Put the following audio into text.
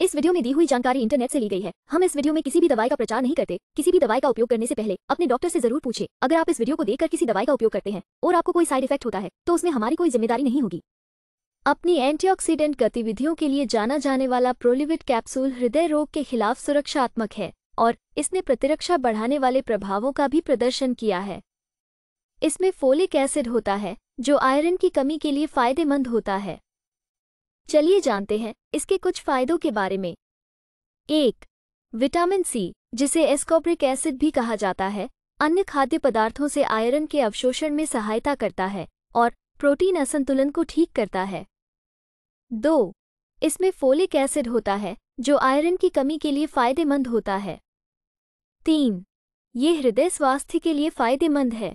इस वीडियो में दी हुई जानकारी इंटरनेट से ली गई है हम इस वीडियो में किसी भी दवाई का प्रचार नहीं करते किसी भी दवाई का उपयोग करने से पहले अपने डॉक्टर से जरूर पूछे अगर आप इस वीडियो को देखकर किसी दवाई का उपयोग करते हैं और आपको कोई साइड इफेक्ट होता है तो उसमें हमारी कोई जिम्मेदारी नहीं होगी अपनी एंटीऑक्सीडेंट गतिविधियों के लिए जाना जाने वाला प्रोलिविड कैप्सूल हृदय रोग के खिलाफ सुरक्षात्मक है और इसने प्रतिरक्षा बढ़ाने वाले प्रभावों का भी प्रदर्शन किया है इसमें फोलिक एसिड होता है जो आयरन की कमी के लिए फायदेमंद होता है चलिए जानते हैं इसके कुछ फायदों के बारे में एक विटामिन सी जिसे एस्कोब्रिक एसिड भी कहा जाता है अन्य खाद्य पदार्थों से आयरन के अवशोषण में सहायता करता है और प्रोटीन असंतुलन को ठीक करता है दो इसमें फोलिक एसिड होता है जो आयरन की कमी के लिए फायदेमंद होता है तीन ये हृदय स्वास्थ्य के लिए फायदेमंद है